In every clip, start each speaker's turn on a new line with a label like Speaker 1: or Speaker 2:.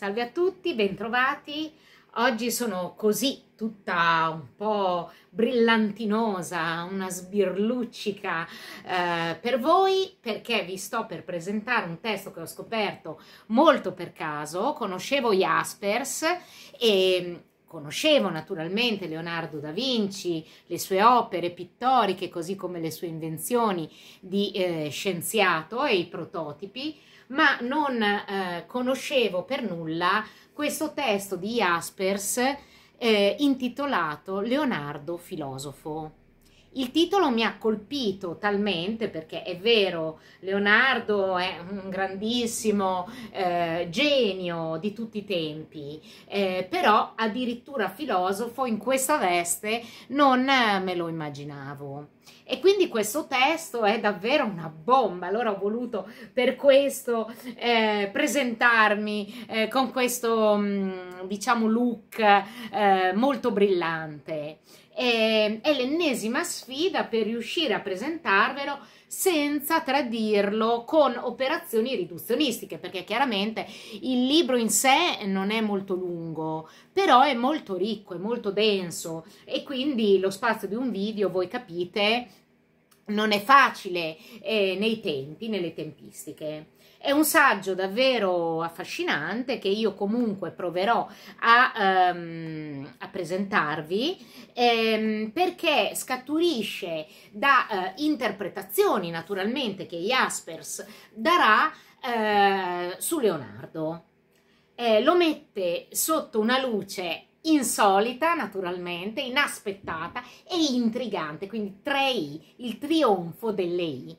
Speaker 1: Salve a tutti, bentrovati. Oggi sono così, tutta un po' brillantinosa, una sbirluccica eh, per voi perché vi sto per presentare un testo che ho scoperto molto per caso. Conoscevo Jaspers e mm, conoscevo naturalmente Leonardo da Vinci, le sue opere pittoriche, così come le sue invenzioni di eh, scienziato e i prototipi ma non eh, conoscevo per nulla questo testo di Jaspers eh, intitolato Leonardo filosofo. Il titolo mi ha colpito talmente perché è vero, Leonardo è un grandissimo eh, genio di tutti i tempi, eh, però addirittura filosofo in questa veste non eh, me lo immaginavo. E quindi questo testo è davvero una bomba, allora ho voluto per questo eh, presentarmi eh, con questo, mm, diciamo, look eh, molto brillante eh, è l'ennesima sfida per riuscire a presentarvelo senza tradirlo con operazioni riduzionistiche, perché chiaramente il libro in sé non è molto lungo, però è molto ricco, è molto denso e quindi lo spazio di un video, voi capite, non è facile eh, nei tempi, nelle tempistiche. È un saggio davvero affascinante che io comunque proverò a, um, a presentarvi um, perché scaturisce da uh, interpretazioni naturalmente che Jaspers darà uh, su Leonardo. Eh, lo mette sotto una luce insolita naturalmente, inaspettata e intrigante, quindi 3i, il trionfo delle i.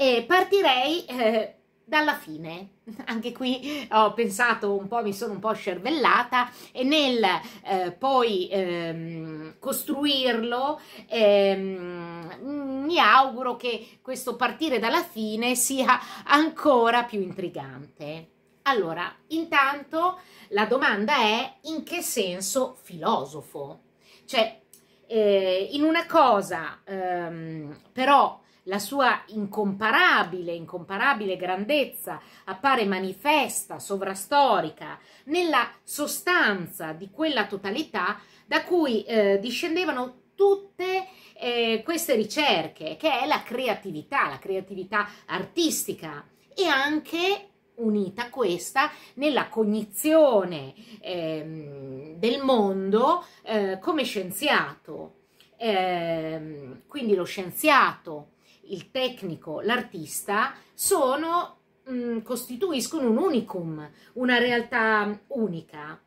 Speaker 1: E partirei eh, dalla fine, anche qui ho pensato un po', mi sono un po' scervellata e nel eh, poi ehm, costruirlo ehm, mi auguro che questo partire dalla fine sia ancora più intrigante. Allora, intanto la domanda è in che senso filosofo? Cioè, eh, in una cosa, ehm, però la sua incomparabile, incomparabile grandezza appare manifesta, sovrastorica, nella sostanza di quella totalità da cui eh, discendevano tutte eh, queste ricerche, che è la creatività, la creatività artistica e anche unita questa nella cognizione ehm, del mondo eh, come scienziato. Eh, quindi lo scienziato, il tecnico, l'artista sono, mh, mm, costituiscono un unicum, una realtà unica.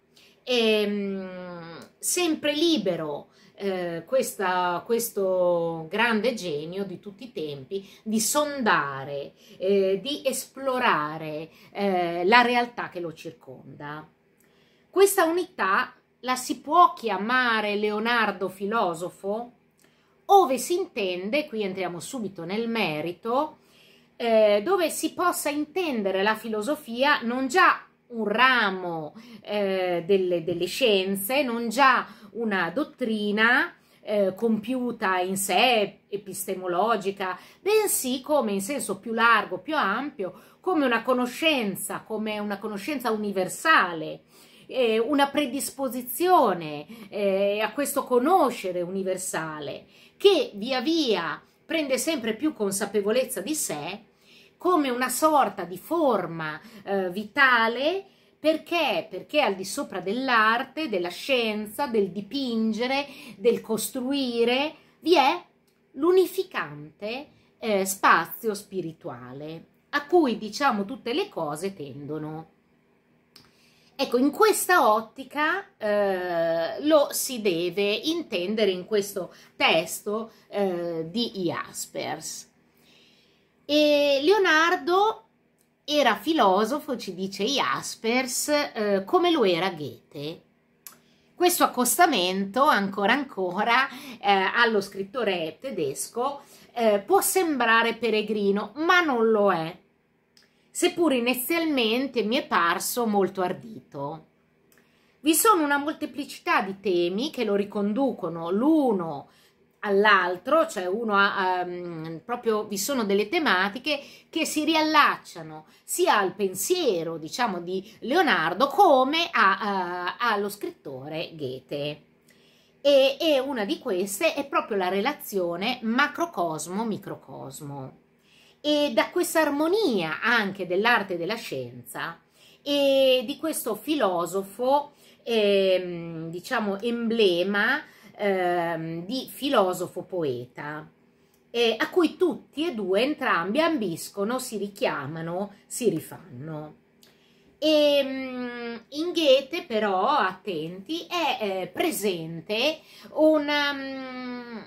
Speaker 1: E, ehm, sempre libero eh, questa, questo grande genio di tutti i tempi di sondare, eh, di esplorare eh, la realtà che lo circonda. Questa unità la si può chiamare Leonardo filosofo? Ove si intende, qui entriamo subito nel merito, eh, dove si possa intendere la filosofia non già un ramo eh, delle, delle scienze, non già una dottrina eh, compiuta in sé, epistemologica, bensì come in senso più largo, più ampio, come una conoscenza, come una conoscenza universale, eh, una predisposizione eh, a questo conoscere universale che via via prende sempre più consapevolezza di sé come una sorta di forma eh, vitale perché? Perché al di sopra dell'arte, della scienza, del dipingere, del costruire, vi è l'unificante eh, spazio spirituale a cui diciamo tutte le cose tendono. Ecco, in questa ottica eh, lo si deve intendere in questo testo eh, di Jaspers. E Leonardo era filosofo, ci dice Jaspers, eh, come lo era Goethe. Questo accostamento, ancora ancora, eh, allo scrittore tedesco eh, può sembrare peregrino, ma non lo è, seppur inizialmente mi è parso molto ardito. Vi sono una molteplicità di temi che lo riconducono l'uno all'altro, cioè uno ha um, proprio vi sono delle tematiche che si riallacciano sia al pensiero, diciamo, di Leonardo come a, uh, allo scrittore Goethe. E, e una di queste è proprio la relazione macrocosmo-microcosmo. E da questa armonia anche dell'arte e della scienza e di questo filosofo, ehm, diciamo, emblema ehm, di filosofo poeta, eh, a cui tutti e due entrambi ambiscono, si richiamano, si rifanno. E, mh, in Goethe però, attenti, è eh, presente un, mm,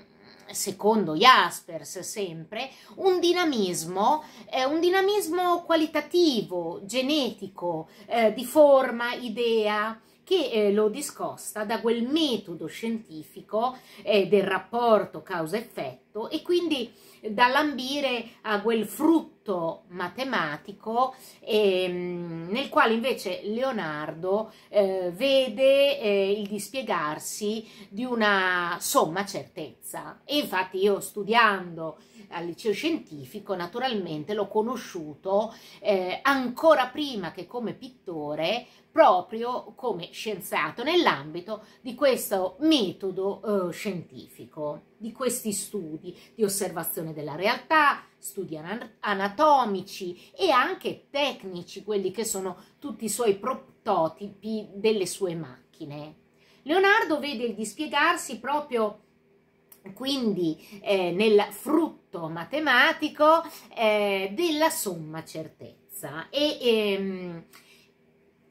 Speaker 1: secondo Jaspers sempre, un dinamismo, eh, un dinamismo qualitativo, genetico, eh, di forma, idea, che eh, lo discosta da quel metodo scientifico eh, del rapporto causa-effetto e quindi dall'ambire a quel frutto matematico ehm, nel quale invece Leonardo eh, vede eh, il dispiegarsi di una somma certezza e infatti io studiando al liceo scientifico naturalmente l'ho conosciuto eh, ancora prima che come pittore proprio come scienziato nell'ambito di questo metodo eh, scientifico, di questi studi di osservazione della realtà, studi anatomici e anche tecnici, quelli che sono tutti i suoi prototipi delle sue macchine. Leonardo vede il dispiegarsi proprio quindi eh, nel frutto matematico eh, della somma certezza e ehm,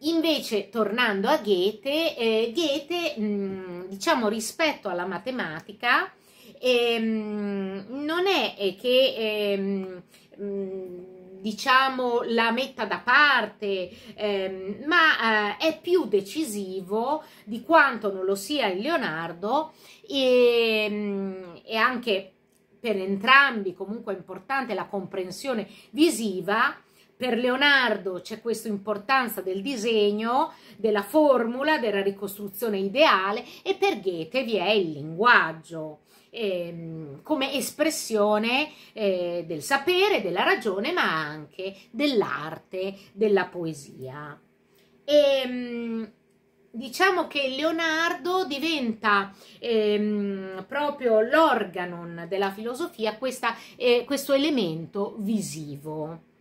Speaker 1: Invece, tornando a Goethe, eh, Goethe, mh, mm, diciamo rispetto alla matematica, ehm, non è che ehm, mh, mm, diciamo la metta da parte, ehm, ma eh, è più decisivo di quanto non lo sia il Leonardo e, ehm, e anche per entrambi comunque è importante la comprensione visiva per Leonardo c'è questa importanza del disegno, della formula, della ricostruzione ideale e per Goethe vi è il linguaggio ehm, come espressione eh, del sapere, della ragione, ma anche dell'arte, della poesia. E, ehm, diciamo che Leonardo diventa ehm, proprio l'organon della filosofia questa, eh, questo elemento visivo.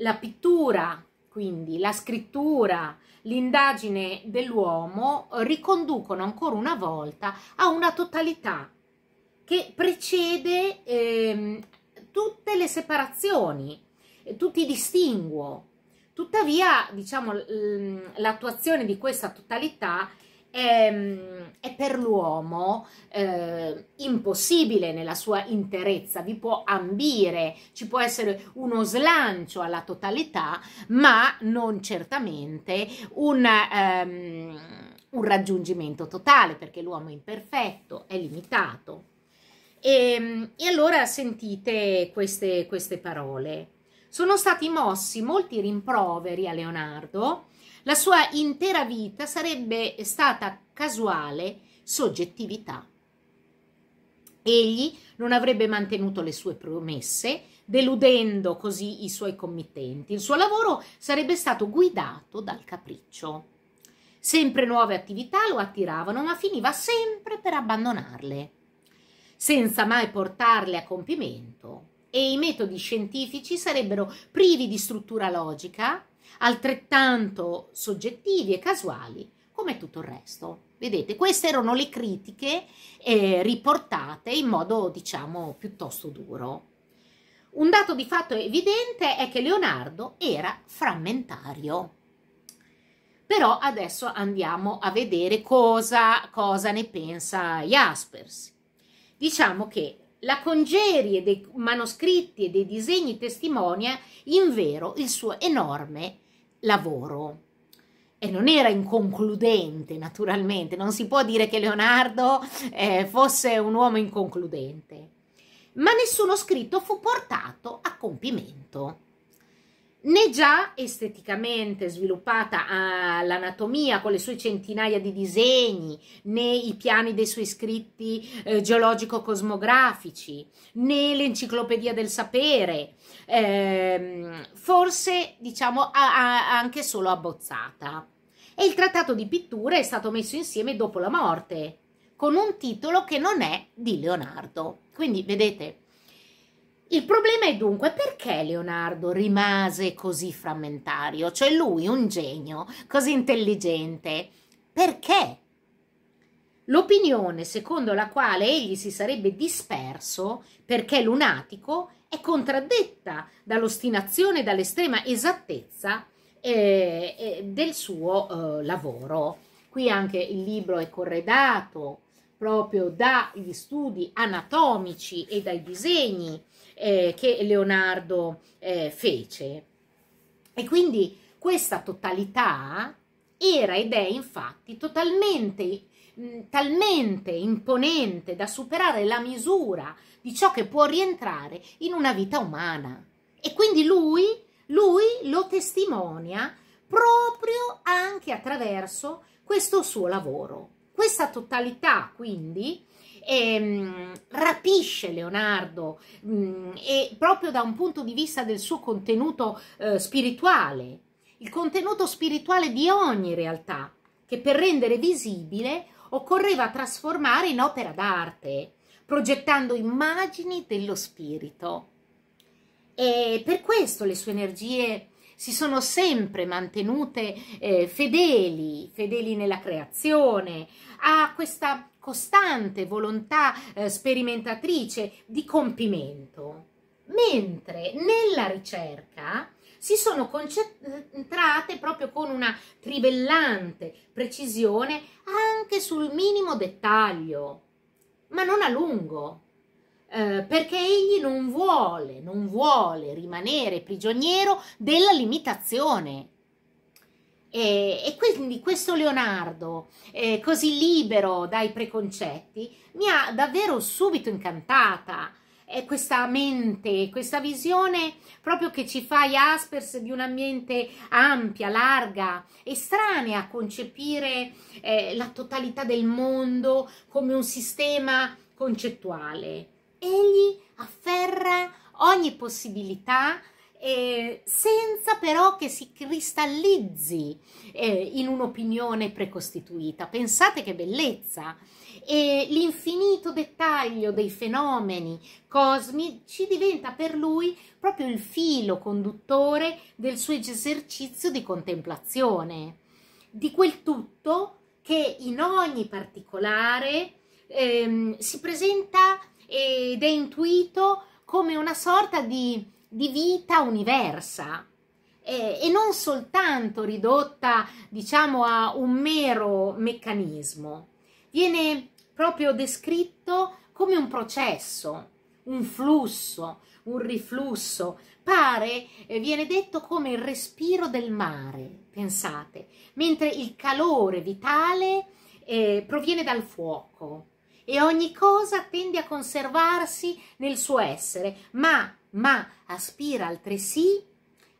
Speaker 1: La pittura, quindi la scrittura, l'indagine dell'uomo riconducono ancora una volta a una totalità che precede eh, tutte le separazioni, eh, tutti i distinguo. Tuttavia, diciamo, l'attuazione di questa totalità è, ehm, è per l'uomo eh, impossibile nella sua interezza, vi può ambire, ci può essere uno slancio alla totalità, ma non certamente un, um, un raggiungimento totale, perché l'uomo è imperfetto, è limitato. E, ehm, e allora sentite queste, queste parole. Sono stati mossi molti rimproveri a Leonardo la sua intera vita sarebbe stata casuale soggettività. Egli non avrebbe mantenuto le sue promesse, deludendo così i suoi committenti. Il suo lavoro sarebbe stato guidato dal capriccio. Sempre nuove attività lo attiravano, ma finiva sempre per abbandonarle, senza mai portarle a compimento. E i metodi scientifici sarebbero privi di struttura logica, altrettanto soggettivi e casuali come tutto il resto. Vedete, queste erano le critiche eh, riportate in modo, diciamo, piuttosto duro. Un dato di fatto evidente è che Leonardo era frammentario. Però adesso andiamo a vedere cosa, cosa ne pensa Jaspers. Diciamo che la congerie dei manoscritti e dei disegni testimonia in vero il suo enorme lavoro. E non era inconcludente, naturalmente, non si può dire che Leonardo eh, fosse un uomo inconcludente, ma nessuno scritto fu portato a compimento né già esteticamente sviluppata ah, l'anatomia con le sue centinaia di disegni, né i piani dei suoi scritti eh, geologico-cosmografici, né l'enciclopedia del sapere, ehm, forse diciamo a, a, anche solo abbozzata. E il trattato di pittura è stato messo insieme dopo la morte, con un titolo che non è di Leonardo. Quindi vedete, il problema è dunque perché Leonardo rimase così frammentario, cioè lui un genio così intelligente. Perché? L'opinione secondo la quale egli si sarebbe disperso perché lunatico è contraddetta dall'ostinazione e dall'estrema esattezza eh, eh, del suo eh, lavoro. Qui anche il libro è corredato proprio dagli studi anatomici e dai disegni eh, che Leonardo eh, fece. E quindi questa totalità era ed è infatti totalmente talmente imponente da superare la misura di ciò che può rientrare in una vita umana. E quindi lui, lui lo testimonia proprio anche attraverso questo suo lavoro. Questa totalità, quindi, e, ehm, rapisce Leonardo mm, e proprio da un punto di vista del suo contenuto eh, spirituale, il contenuto spirituale di ogni realtà che per rendere visibile occorreva trasformare in opera d'arte, progettando immagini dello spirito. E per questo le sue energie si sono sempre mantenute eh, fedeli, fedeli nella creazione, a questa costante volontà eh, sperimentatrice di compimento, mentre nella ricerca si sono concentrate proprio con una trivellante precisione anche sul minimo dettaglio, ma non a lungo, eh, perché egli non vuole, non vuole rimanere prigioniero della limitazione e, e, quindi questo Leonardo, eh, così libero dai preconcetti, mi ha davvero subito incantata È questa mente, questa visione proprio che ci fa Jaspers di un ambiente ampia, larga, estranea a concepire eh, la totalità del mondo come un sistema concettuale. Egli afferra ogni possibilità eh, senza però che si cristallizzi eh, in un'opinione precostituita. Pensate che bellezza! E l'infinito dettaglio dei fenomeni cosmici diventa per lui proprio il filo conduttore del suo esercizio di contemplazione, di quel tutto che in ogni particolare ehm, si presenta ed è intuito come una sorta di di vita universa eh, e non soltanto ridotta, diciamo, a un mero meccanismo. Viene proprio descritto come un processo, un flusso, un riflusso, pare, eh, viene detto come il respiro del mare, pensate, mentre il calore vitale eh, proviene dal fuoco e ogni cosa tende a conservarsi nel suo essere, ma ma aspira altresì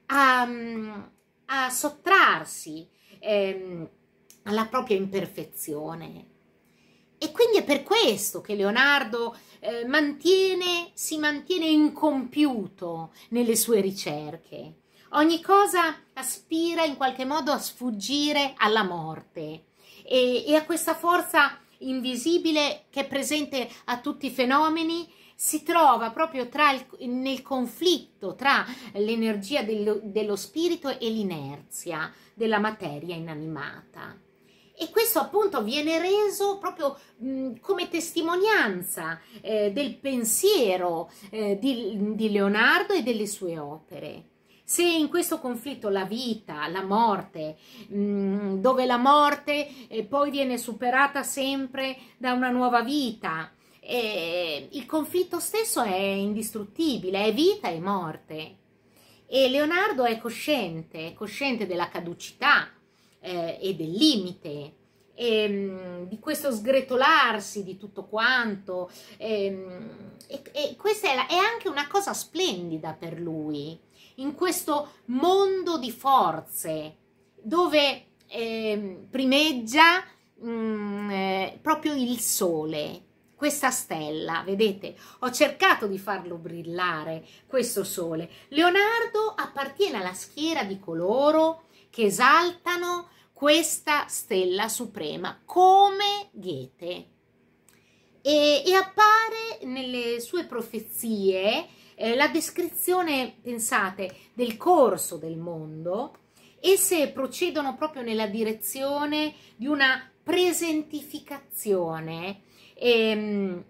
Speaker 1: a, mm, a sottrarsi ehm, alla propria imperfezione. E quindi è per questo che Leonardo eh, mantiene, si mantiene incompiuto nelle sue ricerche. Ogni cosa aspira in qualche modo a sfuggire alla morte e, e a questa forza invisibile che è presente a tutti i fenomeni si trova proprio il, nel conflitto tra l'energia dello, dello spirito e l'inerzia della materia inanimata. E questo appunto viene reso proprio mh, come testimonianza eh, del pensiero eh, di, di Leonardo e delle sue opere. Se in questo conflitto la vita, la morte, mh, dove la morte eh, poi viene superata sempre da una nuova vita, eh, il conflitto stesso è indistruttibile, è vita e morte. E Leonardo è cosciente, cosciente della caducità eh, e del limite, ehm, di questo sgretolarsi di tutto quanto. Ehm, e, e, questa è, la, è, anche una cosa splendida per lui, in questo mondo di forze dove ehm, primeggia mh, mm, eh, proprio il sole, questa stella, vedete, ho cercato di farlo brillare, questo sole. Leonardo appartiene alla schiera di coloro che esaltano questa stella suprema come Goethe e, e appare nelle sue profezie eh, la descrizione, pensate, del corso del mondo. Esse procedono proprio nella direzione di una presentificazione ehm,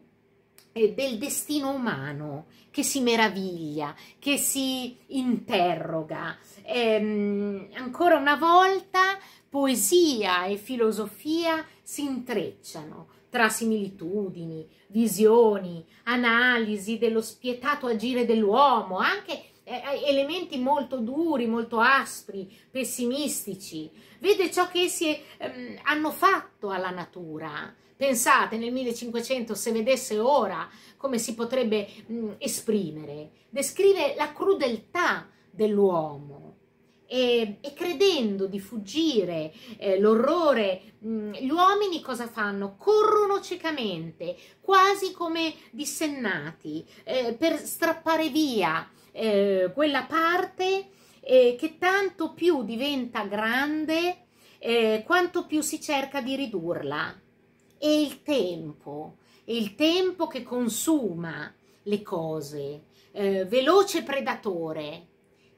Speaker 1: eh, del destino umano, che si meraviglia, che si interroga. Ehm, ancora una volta poesia e filosofia si intrecciano tra similitudini, visioni, analisi dello spietato agire dell'uomo, anche eh, eh, elementi molto duri, molto aspri, pessimistici. Vede ciò che essi ehm, hanno fatto alla natura, Pensate nel 1500 se vedesse ora come si potrebbe mh, mm, esprimere. Descrive la crudeltà dell'uomo. E, e credendo di fuggire eh, l'orrore, mm, gli uomini cosa fanno? Corrono ciecamente, quasi come dissennati, eh, per strappare via eh, quella parte eh, che tanto più diventa grande, eh, quanto più si cerca di ridurla è il tempo, è il tempo che consuma le cose, eh, veloce predatore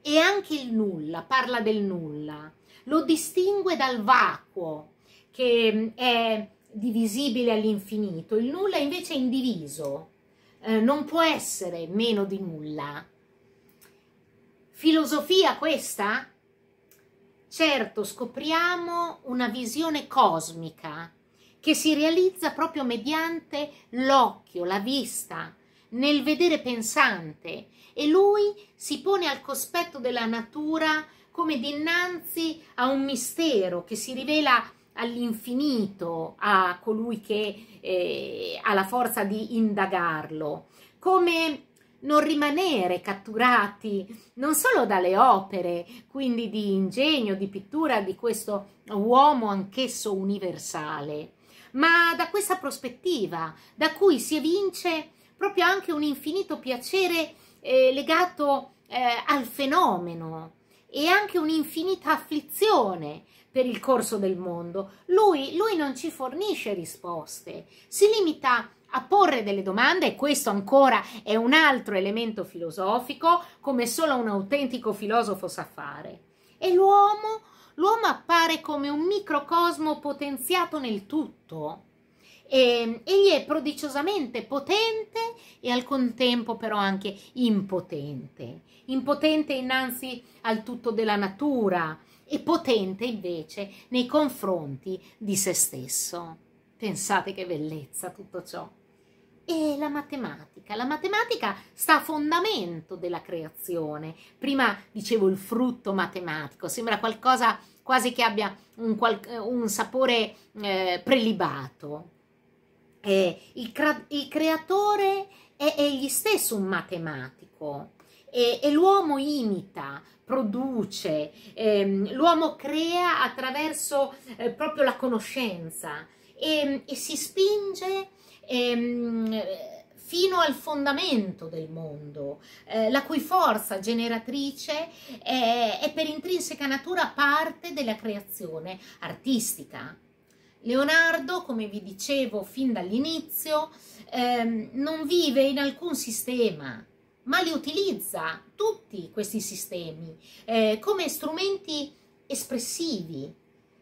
Speaker 1: e anche il nulla, parla del nulla, lo distingue dal vacuo che mm, è divisibile all'infinito, il nulla invece è indiviso, eh, non può essere meno di nulla. Filosofia questa? Certo, scopriamo una visione cosmica che si realizza proprio mediante l'occhio, la vista, nel vedere pensante e lui si pone al cospetto della natura come dinanzi a un mistero che si rivela all'infinito a colui che eh, ha la forza di indagarlo, come non rimanere catturati non solo dalle opere, quindi di ingegno, di pittura di questo uomo anch'esso universale, ma da questa prospettiva, da cui si evince proprio anche un infinito piacere eh, legato eh, al fenomeno e anche un'infinita afflizione per il corso del mondo. Lui, lui non ci fornisce risposte, si limita a porre delle domande e questo ancora è un altro elemento filosofico come solo un autentico filosofo sa fare. E l'uomo l'uomo appare come un microcosmo potenziato nel tutto. E, egli è prodigiosamente potente e al contempo però anche impotente, impotente innanzi al tutto della natura e potente invece nei confronti di se stesso. Pensate che bellezza tutto ciò e la matematica. La matematica sta a fondamento della creazione. Prima dicevo il frutto matematico, sembra qualcosa quasi che abbia un, un sapore eh, prelibato. Eh, il, il, creatore è egli stesso un matematico e, e l'uomo imita, produce, ehm, l'uomo crea attraverso eh, proprio la conoscenza e, e si spinge ehm, fino al fondamento del mondo, eh, la cui forza generatrice è, è per intrinseca natura parte della creazione artistica. Leonardo, come vi dicevo fin dall'inizio, ehm, non vive in alcun sistema, ma li utilizza tutti questi sistemi eh, come strumenti espressivi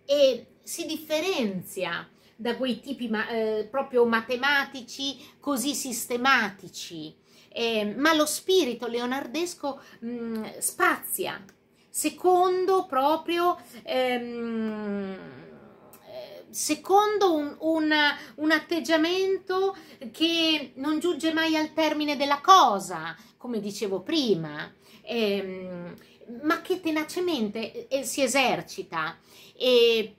Speaker 1: e si differenzia da quei tipi ma, eh, proprio matematici così sistematici, eh, ma lo spirito leonardesco mh, mm, spazia secondo proprio ehm, eh, secondo un, un, un, atteggiamento che non giunge mai al termine della cosa, come dicevo prima. Ehm, ma che tenacemente eh, eh, si esercita,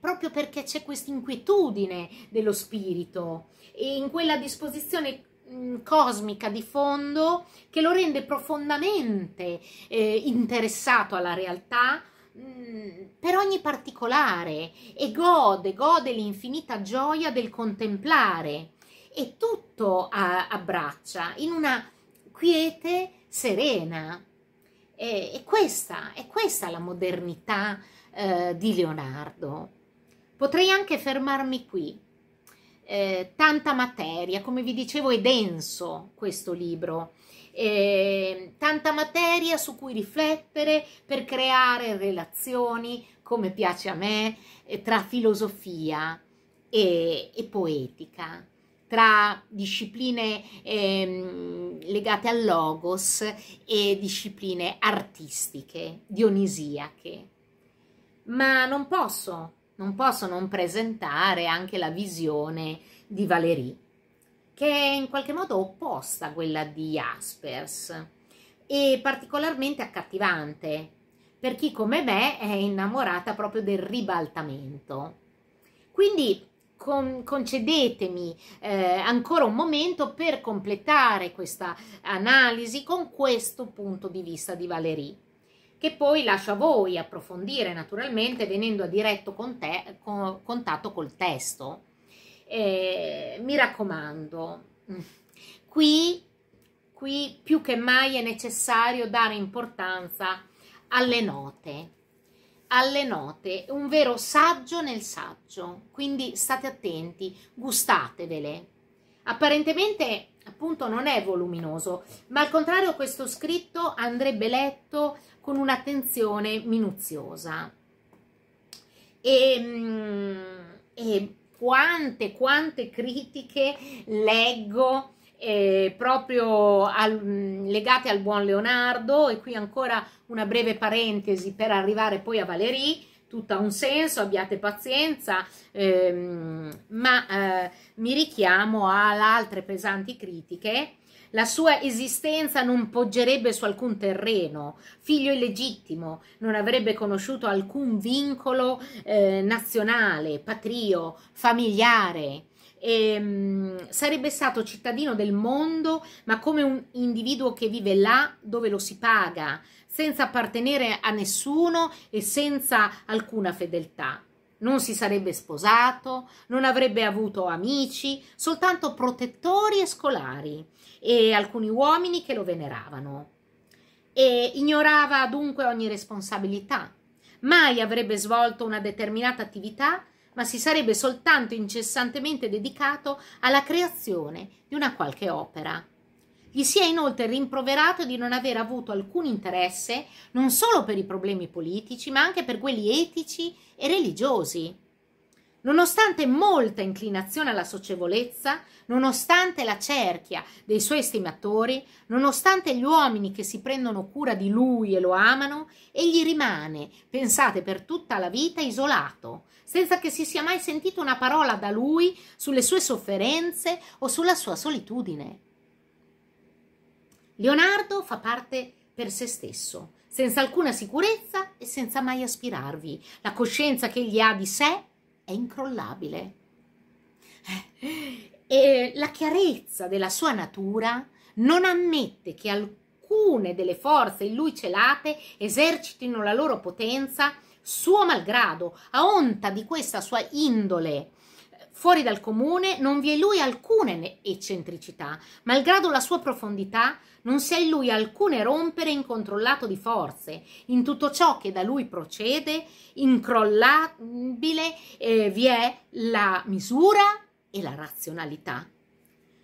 Speaker 1: proprio perché c'è questa inquietudine dello spirito e in quella disposizione mm, cosmica di fondo che lo rende profondamente eh, interessato alla realtà mm, per ogni particolare e gode, gode l'infinita gioia del contemplare e tutto a, abbraccia in una quiete serena e, e questa è questa la modernità eh, di Leonardo. Potrei anche fermarmi qui. Eh, tanta materia, come vi dicevo, è denso questo libro. Eh, tanta materia su cui riflettere per creare relazioni, come piace a me, eh, tra filosofia e, e poetica tra discipline eh, legate al logos e discipline artistiche, dionisiache. Ma non posso, non posso non presentare anche la visione di Valéry, che è in qualche modo opposta a quella di Jaspers e particolarmente accattivante per chi come me è innamorata proprio del ribaltamento. Quindi con, concedetemi eh, ancora un momento per completare questa analisi con questo punto di vista di Valerie, che poi lascio a voi approfondire naturalmente venendo a diretto con te, con, contatto col testo. Eh, mi raccomando, qui, qui più che mai è necessario dare importanza alle note alle note, un vero saggio nel saggio, quindi state attenti, gustatevele. Apparentemente appunto non è voluminoso, ma al contrario questo scritto andrebbe letto con un'attenzione minuziosa. E, mm, e quante, quante critiche leggo eh, proprio al, mm, legate al buon Leonardo e qui ancora una breve parentesi per arrivare poi a Valérie tutta un senso, abbiate pazienza, ehm, ma eh, mi richiamo ad altre pesanti critiche. La sua esistenza non poggerebbe su alcun terreno, figlio illegittimo, non avrebbe conosciuto alcun vincolo eh, nazionale, patrio, familiare, e, ehm, sarebbe stato cittadino del mondo, ma come un individuo che vive là dove lo si paga, senza appartenere a nessuno e senza alcuna fedeltà. Non si sarebbe sposato, non avrebbe avuto amici, soltanto protettori e scolari e alcuni uomini che lo veneravano. E ignorava dunque ogni responsabilità. Mai avrebbe svolto una determinata attività ma si sarebbe soltanto incessantemente dedicato alla creazione di una qualche opera. Gli si è inoltre rimproverato di non aver avuto alcun interesse non solo per i problemi politici, ma anche per quelli etici e religiosi. Nonostante molta inclinazione alla socievolezza, nonostante la cerchia dei suoi estimatori, nonostante gli uomini che si prendono cura di lui e lo amano, egli rimane, pensate, per tutta la vita isolato, senza che si sia mai sentito una parola da lui sulle sue sofferenze o sulla sua solitudine. Leonardo fa parte per se stesso, senza alcuna sicurezza e senza mai aspirarvi. La coscienza che egli ha di sé è incrollabile. Eh, e la chiarezza della sua natura non ammette che alcune delle forze in lui celate esercitino la loro potenza suo malgrado, a onta di questa sua indole. Fuori dal comune non vi è lui alcune eccentricità, malgrado la sua profondità, non si ha in lui alcun erompere incontrollato di forze, in tutto ciò che da lui procede, incrollabile eh, vi è la misura e la razionalità.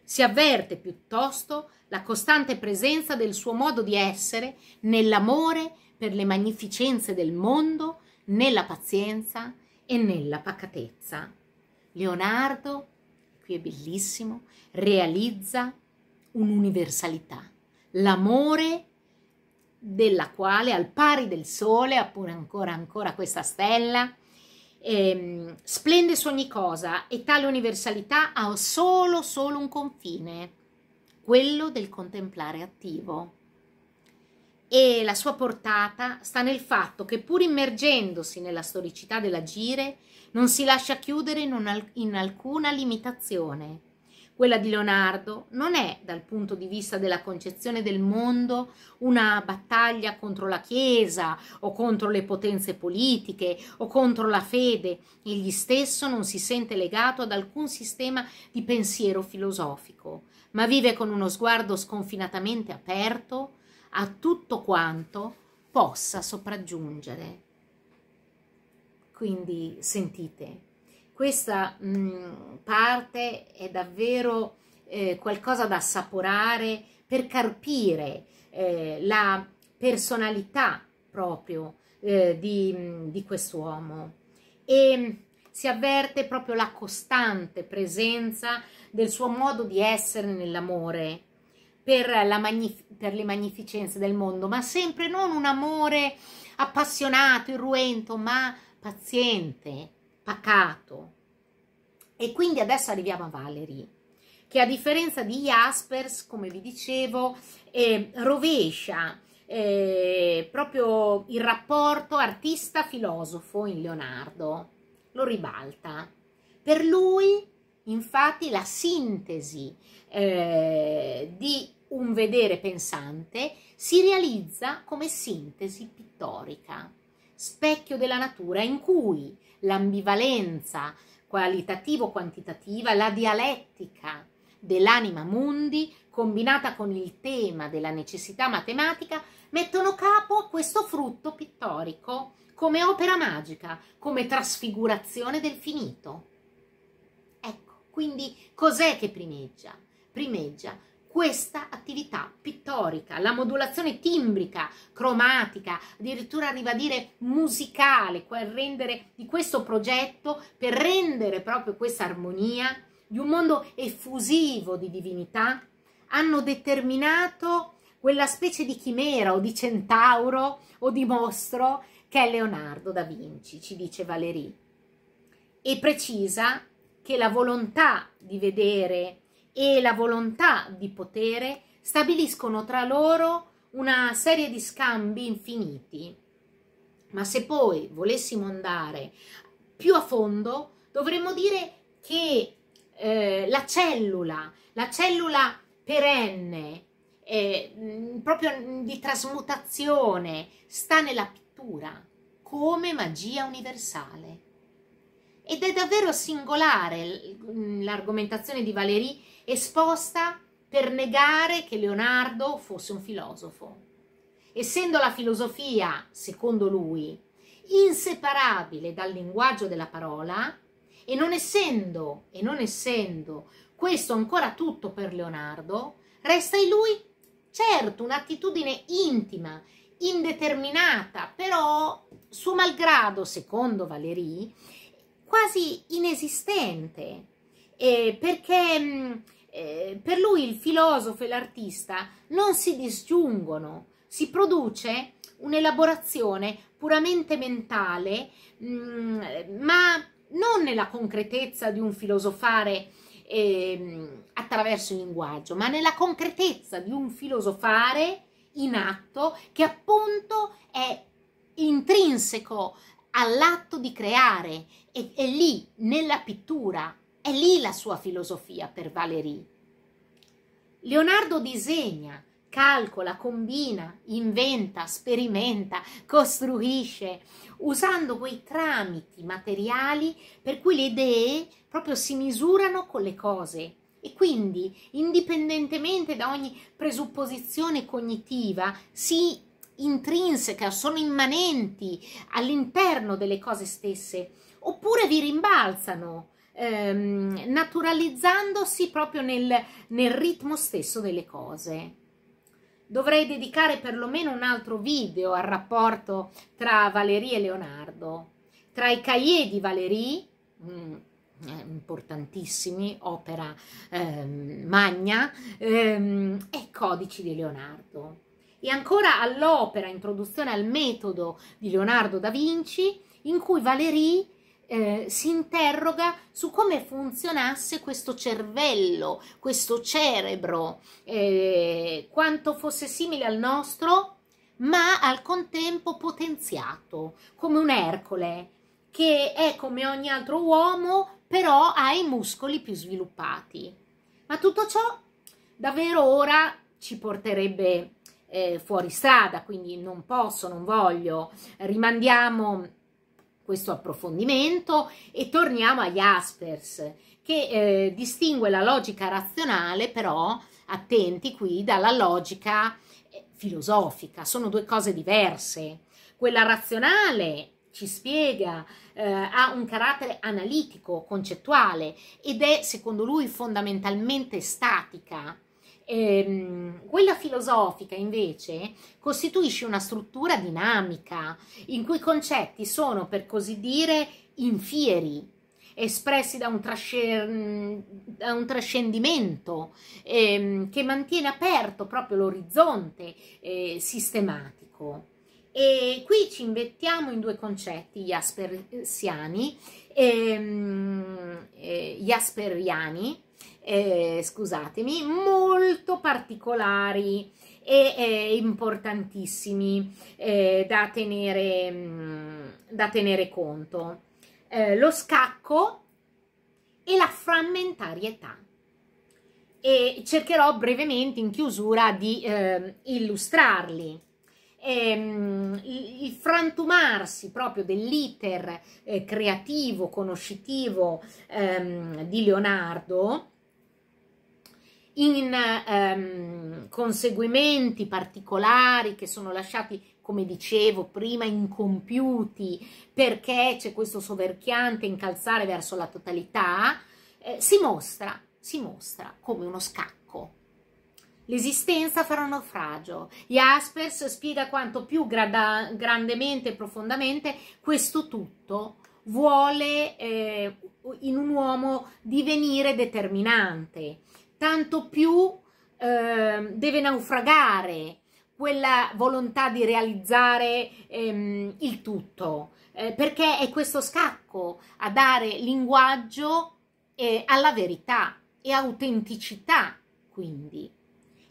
Speaker 1: Si avverte piuttosto la costante presenza del suo modo di essere nell'amore per le magnificenze del mondo, nella pazienza e nella pacatezza. Leonardo, qui è bellissimo, realizza un'universalità l'amore della quale, al pari del sole, appena ancora, ancora questa stella, ehm, splende su ogni cosa e tale universalità ha solo, solo un confine, quello del contemplare attivo. E la sua portata sta nel fatto che pur immergendosi nella storicità dell'agire, non si lascia chiudere in, un, in alcuna limitazione quella di Leonardo non è, dal punto di vista della concezione del mondo, una battaglia contro la Chiesa o contro le potenze politiche o contro la fede. Egli stesso non si sente legato ad alcun sistema di pensiero filosofico, ma vive con uno sguardo sconfinatamente aperto a tutto quanto possa sopraggiungere. Quindi sentite, questa mh, mm, parte è davvero eh, qualcosa da assaporare per carpire eh, la personalità proprio eh, di, mm, di quest'uomo e mm, si avverte proprio la costante presenza del suo modo di essere nell'amore per, per, le magnificenze del mondo, ma sempre non un amore appassionato, irruento, ma paziente, pacato. E quindi adesso arriviamo a Valerie, che a differenza di Jaspers, come vi dicevo, eh, rovescia eh, proprio il rapporto artista-filosofo in Leonardo, lo ribalta. Per lui, infatti, la sintesi eh, di un vedere pensante si realizza come sintesi pittorica, specchio della natura in cui l'ambivalenza qualitativo-quantitativa, la dialettica dell'anima mundi combinata con il tema della necessità matematica mettono capo a questo frutto pittorico come opera magica, come trasfigurazione del finito. Ecco, quindi cos'è che primeggia? Primeggia questa attività pittorica, la modulazione timbrica, cromatica, addirittura arriva a dire musicale, cioè rendere di questo progetto per rendere proprio questa armonia di un mondo effusivo di divinità, hanno determinato quella specie di chimera o di centauro o di mostro che è Leonardo da Vinci, ci dice Valerie. E precisa che la volontà di vedere e la volontà di potere stabiliscono tra loro una serie di scambi infiniti. Ma se poi volessimo andare più a fondo, dovremmo dire che eh, la cellula, la cellula perenne, eh, proprio di trasmutazione, sta nella pittura come magia universale. Ed è davvero singolare l'argomentazione di Valéry esposta per negare che Leonardo fosse un filosofo. Essendo la filosofia, secondo lui, inseparabile dal linguaggio della parola e non essendo, e non essendo questo ancora tutto per Leonardo, resta in lui certo un'attitudine intima, indeterminata, però suo malgrado, secondo Valéry, quasi inesistente, eh, perché mh, mm, eh, per lui il filosofo e l'artista non si disgiungono, si produce un'elaborazione puramente mentale, mh, mm, ma non nella concretezza di un filosofare eh, attraverso il linguaggio, ma nella concretezza di un filosofare in atto che appunto è intrinseco all'atto di creare, e, è lì, nella pittura, è lì la sua filosofia per Valerie. Leonardo disegna, calcola, combina, inventa, sperimenta, costruisce, usando quei tramiti materiali per cui le idee proprio si misurano con le cose. E quindi, indipendentemente da ogni presupposizione cognitiva, si intrinseca, sono immanenti all'interno delle cose stesse, oppure vi rimbalzano, ehm, naturalizzandosi proprio nel, nel ritmo stesso delle cose dovrei dedicare perlomeno un altro video al rapporto tra Valerie e Leonardo, tra i cahiers di Valerie, mm, eh, importantissimi, opera eh, magna, ehm, e codici di Leonardo e ancora all'opera Introduzione al metodo di Leonardo da Vinci, in cui Valéry eh, si interroga su come funzionasse questo cervello, questo cerebro, eh, quanto fosse simile al nostro, ma al contempo potenziato, come un Ercole, che è come ogni altro uomo, però ha i muscoli più sviluppati. Ma tutto ciò davvero ora ci porterebbe eh, fuori strada, quindi non posso, non voglio, rimandiamo questo approfondimento e torniamo agli Aspers che eh, distingue la logica razionale però attenti qui dalla logica eh, filosofica sono due cose diverse quella razionale ci spiega eh, ha un carattere analitico concettuale ed è secondo lui fondamentalmente statica Ehm, quella filosofica invece costituisce una struttura dinamica in cui i concetti sono per così dire infieri, espressi da un, trasce- da un trascendimento ehm, che mantiene aperto proprio l'orizzonte eh, sistematico. E qui ci invettiamo in due concetti, gli ehm, eh, gli asperiani, eh, scusatemi, molto particolari e eh, importantissimi eh, da, tenere, mh, mm, da tenere conto. Eh, lo scacco e la frammentarietà. E cercherò brevemente in chiusura di eh, illustrarli ehm, il frantumarsi proprio dell'iter eh, creativo, conoscitivo ehm, di Leonardo in ehm, conseguimenti particolari che sono lasciati come dicevo prima, incompiuti perché c'è questo soverchiante incalzare verso la totalità, eh, si mostra, si mostra come uno scacco. L'esistenza farà un naufragio. Jaspers spiega quanto più grada, grandemente e profondamente questo tutto vuole eh, in un uomo divenire determinante tanto più eh, deve naufragare quella volontà di realizzare ehm, il tutto, eh, perché è questo scacco a dare linguaggio eh, alla verità e autenticità, quindi.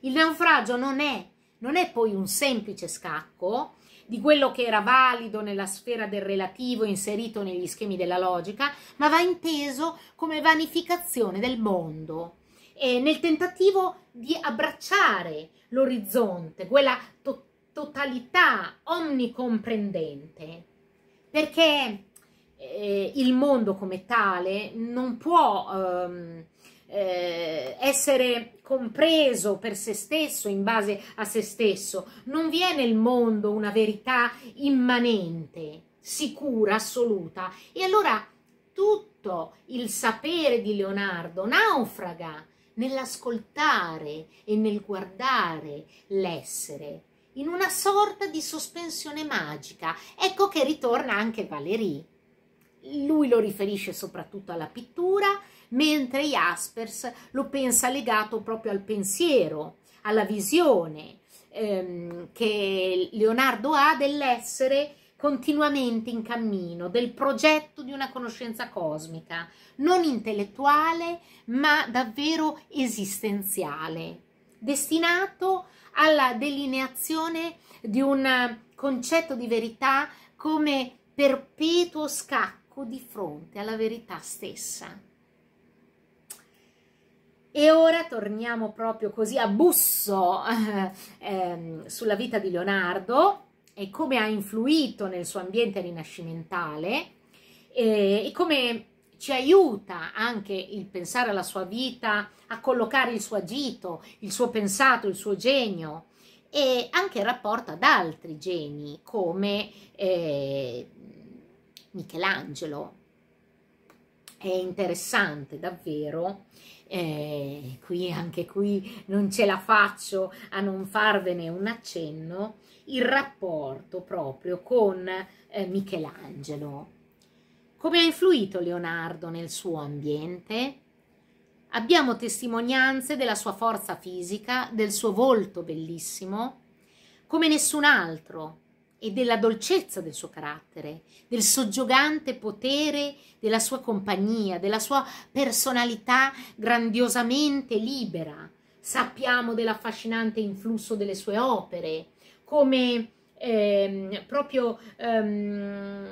Speaker 1: Il naufragio non è, non è poi un semplice scacco di quello che era valido nella sfera del relativo inserito negli schemi della logica, ma va inteso come vanificazione del mondo, eh, nel tentativo di abbracciare l'orizzonte, quella to totalità omnicomprendente, perché eh, il mondo come tale non può ehm, eh, essere compreso per se stesso, in base a se stesso. Non vi è nel mondo una verità immanente, sicura, assoluta. E allora tutto il sapere di Leonardo naufraga nell'ascoltare e nel guardare l'essere, in una sorta di sospensione magica. Ecco che ritorna anche Valerie. Lui lo riferisce soprattutto alla pittura, mentre Jaspers lo pensa legato proprio al pensiero, alla visione ehm, che Leonardo ha dell'essere continuamente in cammino, del progetto di una conoscenza cosmica, non intellettuale, ma davvero esistenziale, destinato alla delineazione di un concetto di verità come perpetuo scacco di fronte alla verità stessa. E ora torniamo proprio così a busso eh, sulla vita di Leonardo, e come ha influito nel suo ambiente rinascimentale eh, e come ci aiuta anche il pensare alla sua vita, a collocare il suo agito, il suo pensato, il suo genio e anche il rapporto ad altri geni come eh, Michelangelo. È interessante davvero, eh, qui anche qui non ce la faccio a non farvene un accenno, il rapporto proprio con eh, Michelangelo. Come ha influito Leonardo nel suo ambiente? Abbiamo testimonianze della sua forza fisica, del suo volto bellissimo, come nessun altro, e della dolcezza del suo carattere, del soggiogante potere della sua compagnia, della sua personalità grandiosamente libera. Sappiamo dell'affascinante influsso delle sue opere, come ehm, proprio ehm,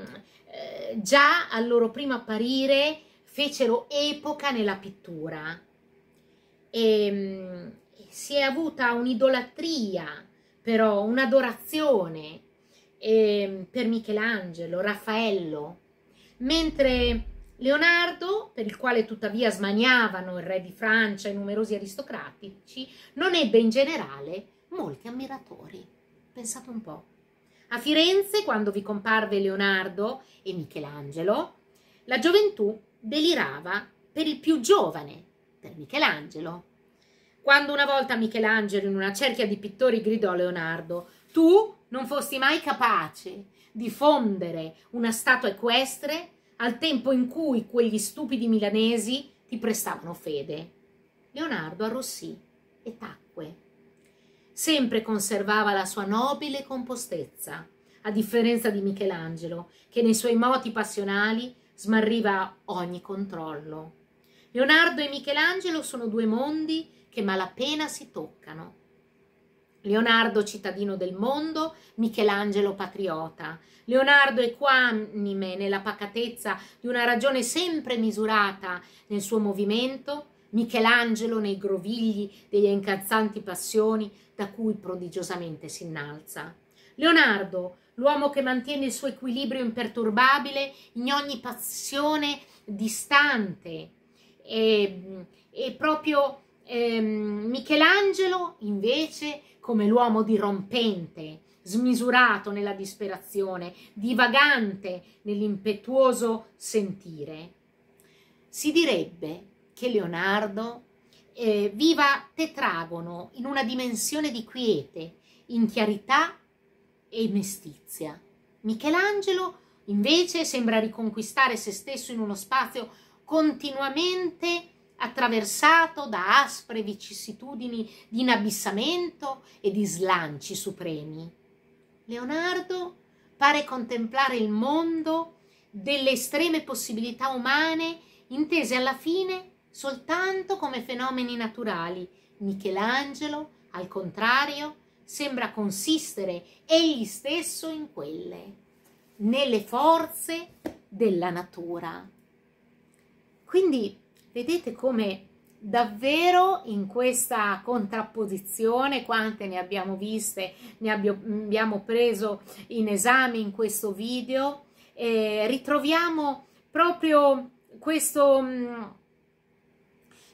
Speaker 1: eh, già al loro primo apparire fecero epoca nella pittura. E, ehm, si è avuta un'idolatria, però un'adorazione eh, per Michelangelo, Raffaello, mentre Leonardo, per il quale tuttavia smaniavano il re di Francia e numerosi aristocratici, non ebbe in generale molti ammiratori. Pensate un po'. A Firenze, quando vi comparve Leonardo e Michelangelo, la gioventù delirava per il più giovane, per Michelangelo. Quando una volta Michelangelo in una cerchia di pittori gridò a Leonardo, tu non fosti mai capace di fondere una statua equestre al tempo in cui quegli stupidi milanesi ti prestavano fede. Leonardo arrossì e tacque sempre conservava la sua nobile compostezza, a differenza di Michelangelo, che nei suoi moti passionali smarriva ogni controllo. Leonardo e Michelangelo sono due mondi che malapena si toccano. Leonardo cittadino del mondo, Michelangelo patriota. Leonardo equanime nella pacatezza di una ragione sempre misurata nel suo movimento, Michelangelo nei grovigli delle incalzanti passioni da cui prodigiosamente si innalza. Leonardo, l'uomo che mantiene il suo equilibrio imperturbabile in ogni passione distante e, ehm, e proprio eh, Michelangelo invece come l'uomo dirompente, smisurato nella disperazione, divagante nell'impetuoso sentire. Si direbbe che Leonardo eh, viva tetragono in una dimensione di quiete, in chiarità e mestizia. Michelangelo invece sembra riconquistare se stesso in uno spazio continuamente attraversato da aspre vicissitudini di inabissamento e di slanci supremi. Leonardo pare contemplare il mondo delle estreme possibilità umane intese alla fine soltanto come fenomeni naturali. Michelangelo, al contrario, sembra consistere egli stesso in quelle, nelle forze della natura. Quindi vedete come davvero in questa contrapposizione, quante ne abbiamo viste, ne abbiamo preso in esame in questo video, eh, ritroviamo proprio questo... Mh, mm,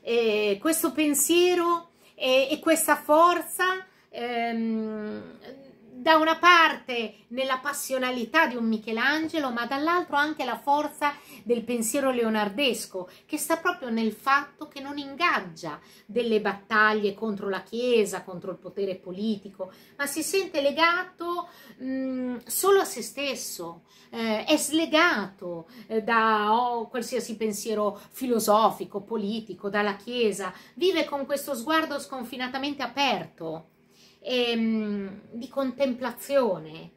Speaker 1: eh, questo pensiero e, e questa forza ehm, da una parte nella passionalità di un Michelangelo, ma dall'altro anche la forza del pensiero leonardesco, che sta proprio nel fatto che non ingaggia delle battaglie contro la Chiesa, contro il potere politico, ma si sente legato mh, mm, solo a se stesso, eh, è slegato eh, da oh, qualsiasi pensiero filosofico, politico, dalla Chiesa, vive con questo sguardo sconfinatamente aperto ehm, di contemplazione.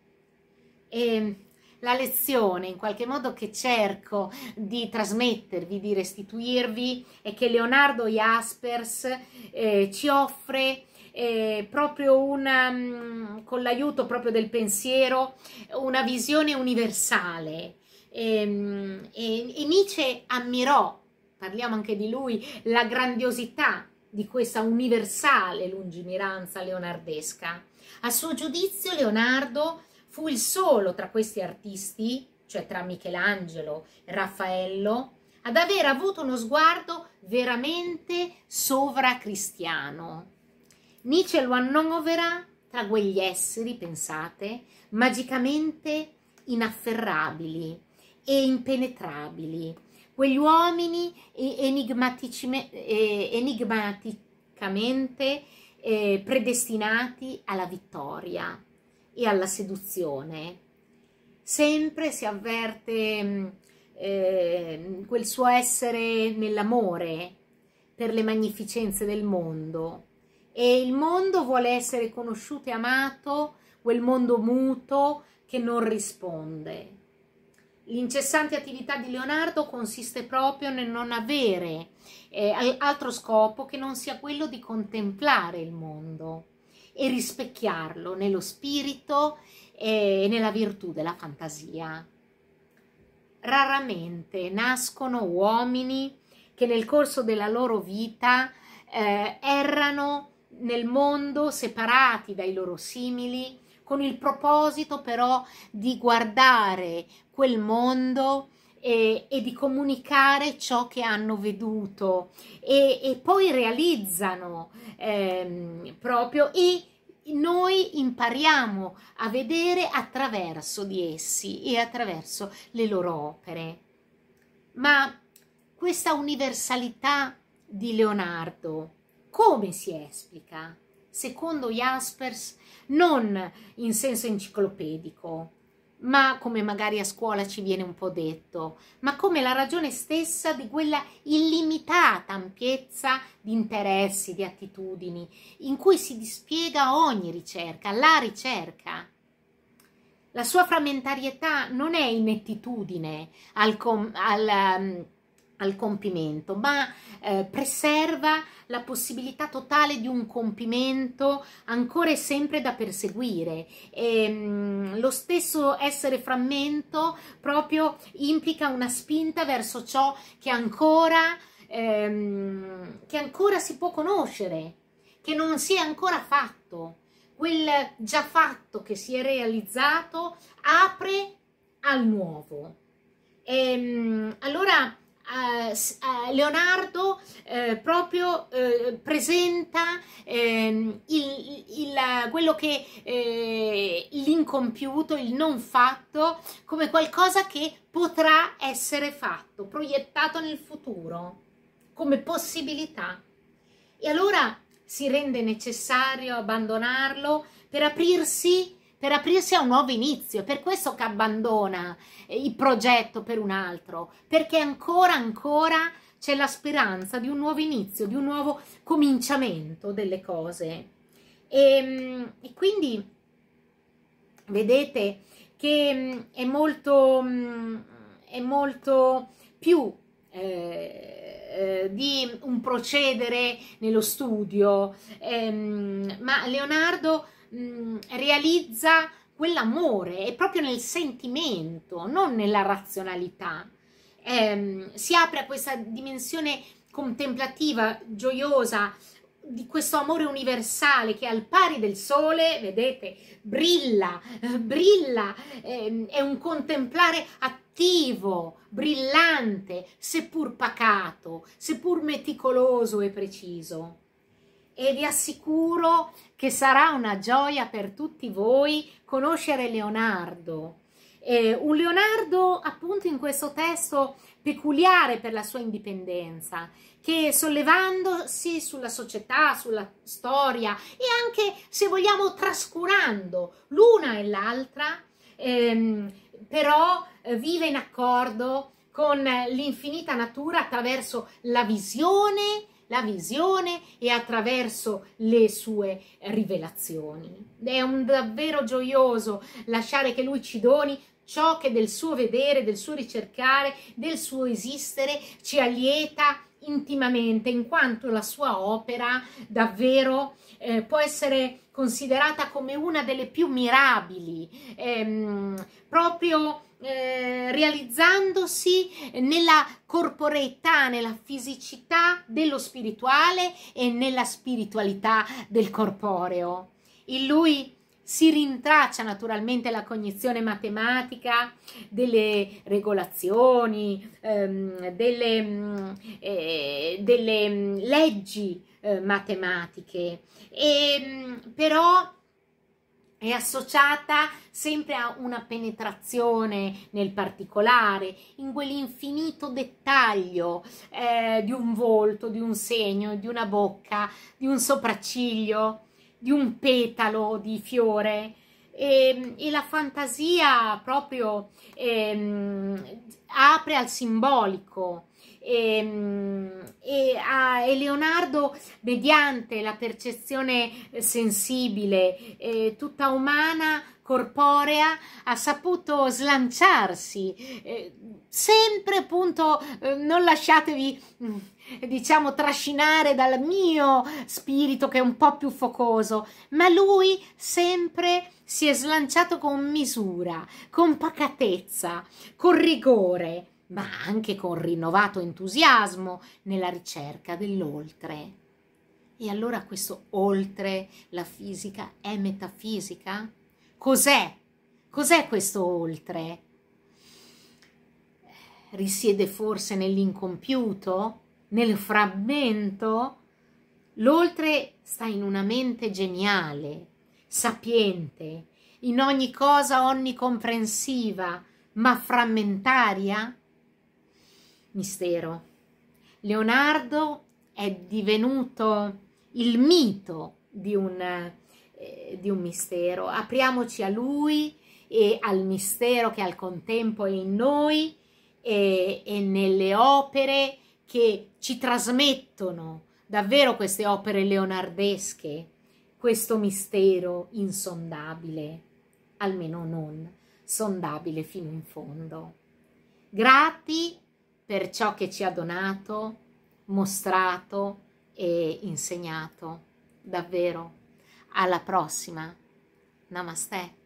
Speaker 1: E ehm, la lezione in qualche modo che cerco di trasmettervi, di restituirvi è che Leonardo Jaspers eh, ci offre eh, proprio una, mm, con l'aiuto proprio del pensiero, una visione universale. E, ehm, e, e Nietzsche ammirò, parliamo anche di lui, la grandiosità di questa universale lungimiranza leonardesca. A suo giudizio Leonardo fu il solo tra questi artisti, cioè tra Michelangelo e Raffaello, ad aver avuto uno sguardo veramente sovracristiano. Nietzsche lo annovera tra quegli esseri, pensate, magicamente inafferrabili e impenetrabili, quegli uomini enigmaticamente eh, predestinati alla vittoria e alla seduzione. Sempre si avverte mm, eh, quel suo essere nell'amore per le magnificenze del mondo e il mondo vuole essere conosciuto e amato, quel mondo muto che non risponde L'incessante attività di Leonardo consiste proprio nel non avere eh, altro scopo che non sia quello di contemplare il mondo e rispecchiarlo nello spirito e nella virtù della fantasia. Raramente nascono uomini che nel corso della loro vita eh, errano nel mondo separati dai loro simili con il proposito però di guardare quel mondo e, e, di comunicare ciò che hanno veduto e, e poi realizzano ehm, proprio e noi impariamo a vedere attraverso di essi e attraverso le loro opere. Ma questa universalità di Leonardo come si esplica? secondo Jaspers, non in senso enciclopedico, ma come magari a scuola ci viene un po' detto, ma come la ragione stessa di quella illimitata ampiezza di interessi, di attitudini, in cui si dispiega ogni ricerca, la ricerca. La sua frammentarietà non è inettitudine al, com- al um, al compimento, ma eh, preserva la possibilità totale di un compimento ancora e sempre da perseguire. E, ehm, mh, lo stesso essere frammento proprio implica una spinta verso ciò che ancora, ehm, che ancora si può conoscere, che non si è ancora fatto. Quel già fatto che si è realizzato apre al nuovo. E, ehm, mh, allora eh, eh, Leonardo eh, proprio eh, presenta ehm, il, il, quello che eh, l'incompiuto, il non fatto, come qualcosa che potrà essere fatto, proiettato nel futuro, come possibilità. E allora si rende necessario abbandonarlo per aprirsi a per aprirsi a un nuovo inizio. È per questo che abbandona eh, il progetto per un altro, perché ancora, ancora c'è la speranza di un nuovo inizio, di un nuovo cominciamento delle cose. E, ehm, e quindi vedete che mm, è molto, mm, è molto più eh, eh, di un procedere nello studio, eh, ma Leonardo Mm, realizza quell'amore, è proprio nel sentimento, non nella razionalità. Eh, si apre a questa dimensione contemplativa, gioiosa, di questo amore universale che al pari del sole, vedete, brilla, brilla, eh, è un contemplare attivo, brillante, seppur pacato, seppur meticoloso e preciso. E vi assicuro che sarà una gioia per tutti voi conoscere Leonardo. Eh, un Leonardo appunto in questo testo peculiare per la sua indipendenza, che sollevandosi sulla società, sulla storia e anche, se vogliamo, trascurando l'una e l'altra, ehm, però eh, vive in accordo con l'infinita natura attraverso la visione la visione e attraverso le sue rivelazioni. È un davvero gioioso lasciare che lui ci doni ciò che del suo vedere, del suo ricercare, del suo esistere ci allieta intimamente, in quanto la sua opera davvero eh, può essere considerata come una delle più mirabili, ehm, proprio eh, realizzandosi nella corporeità, nella fisicità dello spirituale e nella spiritualità del corporeo. In lui si rintraccia naturalmente la cognizione matematica delle regolazioni, ehm, delle, mm, eh, delle, mm, leggi eh, matematiche, e, mm, però è associata sempre a una penetrazione nel particolare, in quell'infinito dettaglio eh, di un volto, di un segno, di una bocca, di un sopracciglio, di un petalo di fiore. E, ehm, e la fantasia proprio ehm, apre al simbolico, e, ehm, e, a, e Leonardo mediante la percezione eh, sensibile, eh, tutta umana, corporea, ha saputo slanciarsi, eh, sempre appunto eh, non lasciatevi mm, diciamo trascinare dal mio spirito che è un po' più focoso, ma lui sempre si è slanciato con misura, con pacatezza, con rigore ma anche con rinnovato entusiasmo nella ricerca dell'oltre. E allora questo oltre la fisica è metafisica? Cos'è? Cos'è questo oltre? Risiede forse nell'incompiuto, nel frammento? L'oltre sta in una mente geniale, sapiente, in ogni cosa onnicomprensiva, ma frammentaria? mistero. Leonardo è divenuto il mito di un, eh, di un mistero. Apriamoci a lui e al mistero che al contempo è in noi e, e nelle opere che ci trasmettono davvero queste opere leonardesche, questo mistero insondabile, almeno non sondabile fino in fondo. Grati per ciò che ci ha donato, mostrato e insegnato. Davvero. Alla prossima. Namaste.